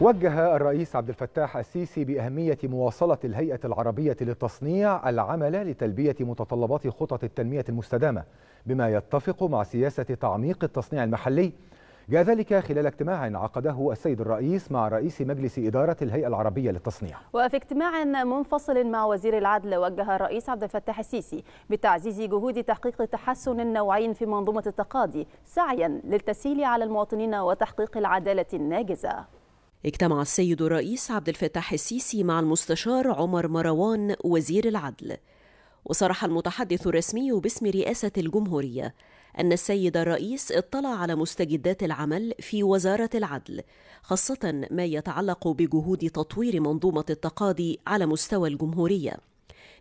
وجه الرئيس عبد الفتاح السيسي بأهمية مواصلة الهيئة العربية للتصنيع العمل لتلبية متطلبات خطط التنمية المستدامة بما يتفق مع سياسة تعميق التصنيع المحلي جاء ذلك خلال اجتماع عقده السيد الرئيس مع رئيس مجلس إدارة الهيئة العربية للتصنيع وفي اجتماع منفصل مع وزير العدل وجه الرئيس عبد الفتاح السيسي بتعزيز جهود تحقيق تحسن نوعي في منظومة التقاضي سعيا للتسهيل على المواطنين وتحقيق العدالة الناجزة اجتمع السيد الرئيس عبد الفتاح السيسي مع المستشار عمر مروان وزير العدل وصرح المتحدث الرسمي باسم رئاسة الجمهورية أن السيد الرئيس اطلع على مستجدات العمل في وزارة العدل خاصة ما يتعلق بجهود تطوير منظومة التقاضي على مستوى الجمهورية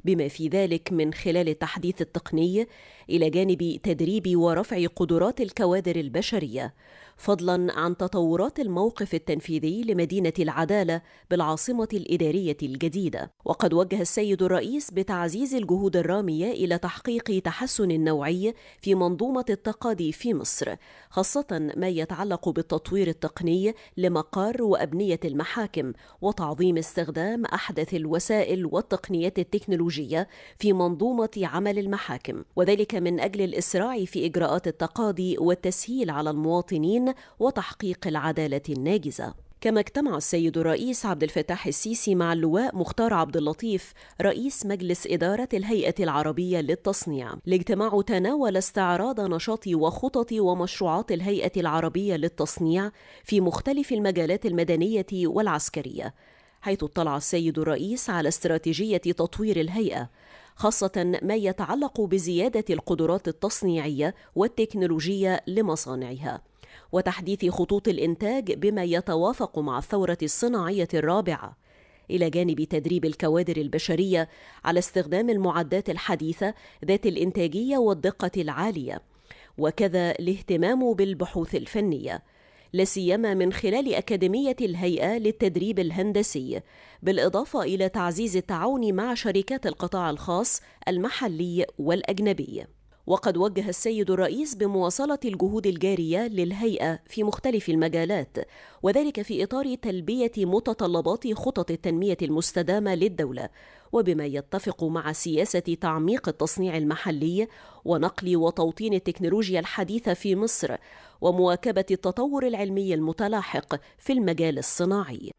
بما في ذلك من خلال التحديث التقني إلى جانب تدريب ورفع قدرات الكوادر البشرية فضلا عن تطورات الموقف التنفيذي لمدينه العداله بالعاصمه الاداريه الجديده وقد وجه السيد الرئيس بتعزيز الجهود الراميه الى تحقيق تحسن نوعي في منظومه التقاضي في مصر خاصه ما يتعلق بالتطوير التقني لمقار وابنيه المحاكم وتعظيم استخدام احدث الوسائل والتقنيات التكنولوجيه في منظومه عمل المحاكم وذلك من اجل الاسراع في اجراءات التقاضي والتسهيل على المواطنين وتحقيق العداله الناجزه كما اجتمع السيد الرئيس عبد الفتاح السيسي مع اللواء مختار عبد اللطيف رئيس مجلس إدارة الهيئة العربية للتصنيع. الاجتماع تناول استعراض نشاط وخطط ومشروعات الهيئة العربية للتصنيع في مختلف المجالات المدنية والعسكرية. حيث اطلع السيد الرئيس على استراتيجية تطوير الهيئة خاصة ما يتعلق بزيادة القدرات التصنيعية والتكنولوجية لمصانعها. وتحديث خطوط الإنتاج بما يتوافق مع الثورة الصناعية الرابعة إلى جانب تدريب الكوادر البشرية على استخدام المعدات الحديثة ذات الإنتاجية والدقة العالية وكذا الاهتمام بالبحوث الفنيه سيما من خلال اكاديميه الهيئه للتدريب الهندسي بالاضافه الى تعزيز التعاون مع شركات القطاع الخاص المحلي والاجنبي وقد وجه السيد الرئيس بمواصلة الجهود الجارية للهيئة في مختلف المجالات وذلك في إطار تلبية متطلبات خطط التنمية المستدامة للدولة وبما يتفق مع سياسة تعميق التصنيع المحلي ونقل وتوطين التكنولوجيا الحديثة في مصر ومواكبة التطور العلمي المتلاحق في المجال الصناعي